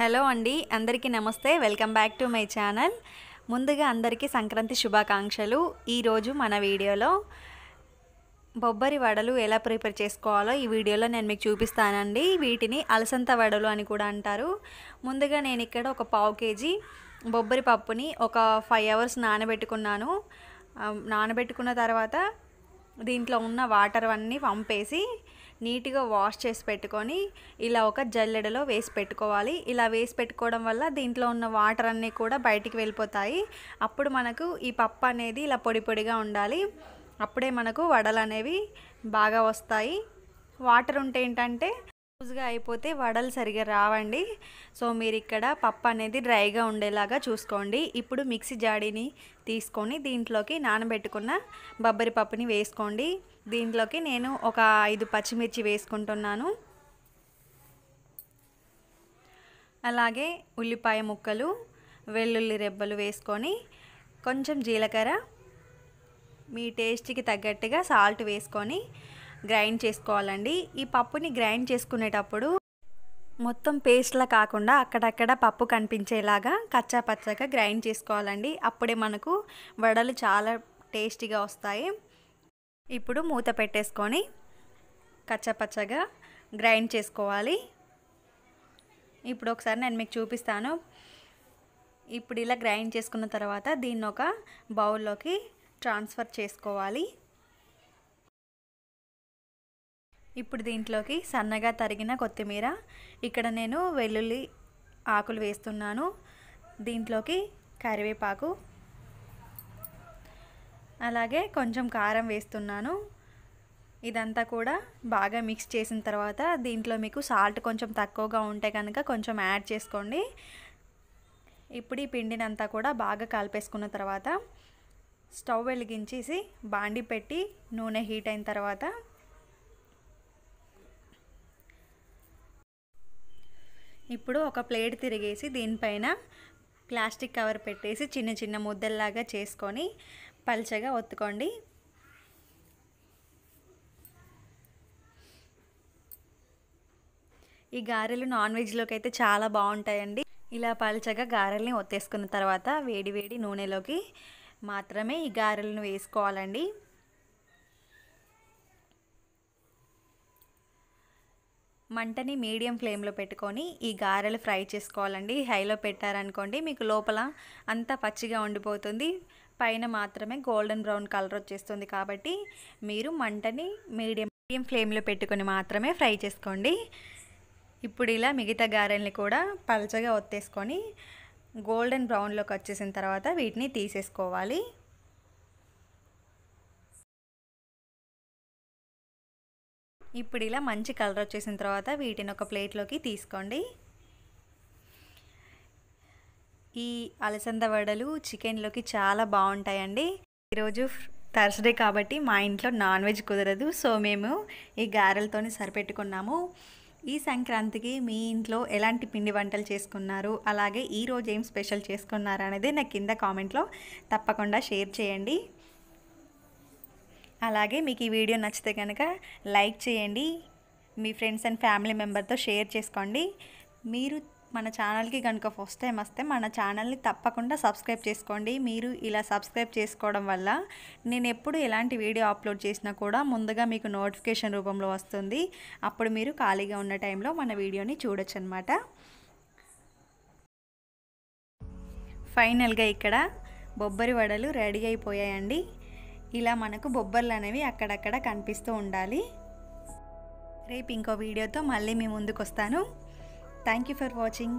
hello అండి అందరికీ నమస్తే welcome back to my channel ముందుగా అందరికీ సంక్రాంతి శుభాకాంక్షలు ఈరోజు మన వీడియోలో బొబ్బరి వడలు ఎలా ప్రిపేర్ చేసుకోవాలో ఈ వీడియోలో నేను మీకు చూపిస్తానండి వీటిని అలసంత వడలు అని కూడా అంటారు ముందుగా నేను ఇక్కడ ఒక పావు కేజీ బొబ్బరి పప్పుని ఒక ఫైవ్ అవర్స్ నానబెట్టుకున్నాను నానబెట్టుకున్న తర్వాత దీంట్లో ఉన్న వాటర్ అన్నీ పంపేసి నీట్గా వాష్ చేసి పెట్టుకొని ఇలా ఒక జల్లెడలో వేసి పెట్టుకోవాలి ఇలా వేసి పెట్టుకోవడం వల్ల దీంట్లో ఉన్న వాటర్ అన్నీ కూడా బయటికి వెళ్ళిపోతాయి అప్పుడు మనకు ఈ పప్పు అనేది ఇలా పొడి పొడిగా ఉండాలి అప్పుడే మనకు వడలు అనేవి బాగా వస్తాయి వాటర్ ఉంటే ఏంటంటే లూజ్గా అయిపోతే వడలు సరిగా రావండి సో మీరు ఇక్కడ పప్పు అనేది డ్రైగా ఉండేలాగా చూసుకోండి ఇప్పుడు మిక్సీ జాడీని తీసుకొని దీంట్లోకి నానబెట్టుకున్న బొబ్బరి పప్పుని వేసుకోండి దీంట్లోకి నేను ఒక ఐదు పచ్చిమిర్చి వేసుకుంటున్నాను అలాగే ఉల్లిపాయ ముక్కలు వెల్లుల్లి రెబ్బలు వేసుకొని కొంచెం జీలకర్ర మీ టేస్ట్కి తగ్గట్టుగా సాల్ట్ వేసుకొని గ్రైండ్ చేసుకోవాలండి ఈ పప్పుని గ్రైండ్ చేసుకునేటప్పుడు మొత్తం పేస్ట్లా కాకుండా అక్కడక్కడ పప్పు కనిపించేలాగా కచ్చాపచ్చగా గ్రైండ్ చేసుకోవాలండి అప్పుడే మనకు వడలు చాలా టేస్టీగా వస్తాయి ఇప్పుడు మూత పెట్టేసుకొని కచ్చాపచ్చగా గ్రైండ్ చేసుకోవాలి ఇప్పుడు ఒకసారి నేను మీకు చూపిస్తాను ఇప్పుడు ఇలా గ్రైండ్ చేసుకున్న తర్వాత దీన్ని ఒక బౌల్లోకి ట్రాన్స్ఫర్ చేసుకోవాలి ఇప్పుడు దీంట్లోకి సన్నగా తరిగిన కొత్తిమీర ఇక్కడ నేను వెల్లుల్లి ఆకులు వేస్తున్నాను దీంట్లోకి కరివేపాకు అలాగే కొంచెం కారం వేస్తున్నాను ఇదంతా కూడా బాగా మిక్స్ చేసిన తర్వాత దీంట్లో మీకు సాల్ట్ కొంచెం తక్కువగా ఉంటే కనుక కొంచెం యాడ్ చేసుకోండి ఇప్పుడు ఈ పిండినంతా కూడా బాగా కలిపేసుకున్న తర్వాత స్టవ్ వెలిగించేసి బాండి పెట్టి నూనె హీట్ అయిన తర్వాత ఇప్పుడు ఒక ప్లేట్ తిరిగేసి దీనిపైన ప్లాస్టిక్ కవర్ పెట్టేసి చిన్న చిన్న ముద్దల్లాగా చేసుకొని పల్చగా ఒత్తుకోండి ఈ గారెలు నాన్ వెజ్లోకి అయితే చాలా బాగుంటాయండి ఇలా పల్చగా గారెల్ని ఒత్తేసుకున్న తర్వాత వేడి వేడి నూనెలోకి మాత్రమే ఈ గారెలను వేసుకోవాలండి మంటని మీడియం ఫ్లేమ్లో పెట్టుకొని ఈ గారెలు ఫ్రై చేసుకోవాలండి హైలో పెట్టారనుకోండి మీకు లోపల అంతా పచ్చిగా ఉండిపోతుంది పైన మాత్రమే గోల్డెన్ బ్రౌన్ కలర్ వచ్చేస్తుంది కాబట్టి మీరు మంటని మీడియం మీడియం ఫ్లేమ్లో పెట్టుకొని మాత్రమే ఫ్రై చేసుకోండి ఇప్పుడు ఇలా మిగతా గారెల్ని కూడా పలచగా ఒత్తేసుకొని గోల్డెన్ బ్రౌన్లోకి వచ్చేసిన తర్వాత వీటిని తీసేసుకోవాలి ఇప్పుడు ఇలా మంచి కలర్ వచ్చేసిన తర్వాత వీటిని ఒక ప్లేట్లోకి తీసుకోండి ఈ అలసంద వడలు చికెన్లోకి చాలా బాగుంటాయండి ఈరోజు థర్స్డే కాబట్టి మా ఇంట్లో నాన్ వెజ్ కుదరదు సో మేము ఈ గారెలతో సరిపెట్టుకున్నాము ఈ సంక్రాంతికి మీ ఇంట్లో ఎలాంటి పిండి వంటలు చేసుకున్నారు అలాగే ఈరోజు ఏం స్పెషల్ చేసుకున్నారు అనేది నా కింద కామెంట్లో తప్పకుండా షేర్ చేయండి అలాగే మీకు ఈ వీడియో నచ్చితే కనుక లైక్ చేయండి మీ ఫ్రెండ్స్ అండ్ ఫ్యామిలీ మెంబర్తో షేర్ చేసుకోండి మీరు మన ఛానల్కి కనుక ఫస్ట్ టైం వస్తే మన ఛానల్ని తప్పకుండా సబ్స్క్రైబ్ చేసుకోండి మీరు ఇలా సబ్స్క్రైబ్ చేసుకోవడం వల్ల నేను ఎప్పుడు ఎలాంటి వీడియో అప్లోడ్ చేసినా కూడా ముందుగా మీకు నోటిఫికేషన్ రూపంలో వస్తుంది అప్పుడు మీరు ఖాళీగా ఉన్న టైంలో మన వీడియోని చూడొచ్చు అనమాట ఫైనల్గా ఇక్కడ బొబ్బరి వడలు రెడీ అయిపోయాయండి ఇలా మనకు బొబ్బర్లు అనేవి అక్కడక్కడ కనిపిస్తూ ఉండాలి రేపు ఇంకో వీడియోతో మళ్ళీ మీ ముందుకు వస్తాను థ్యాంక్ యూ ఫర్ వాచింగ్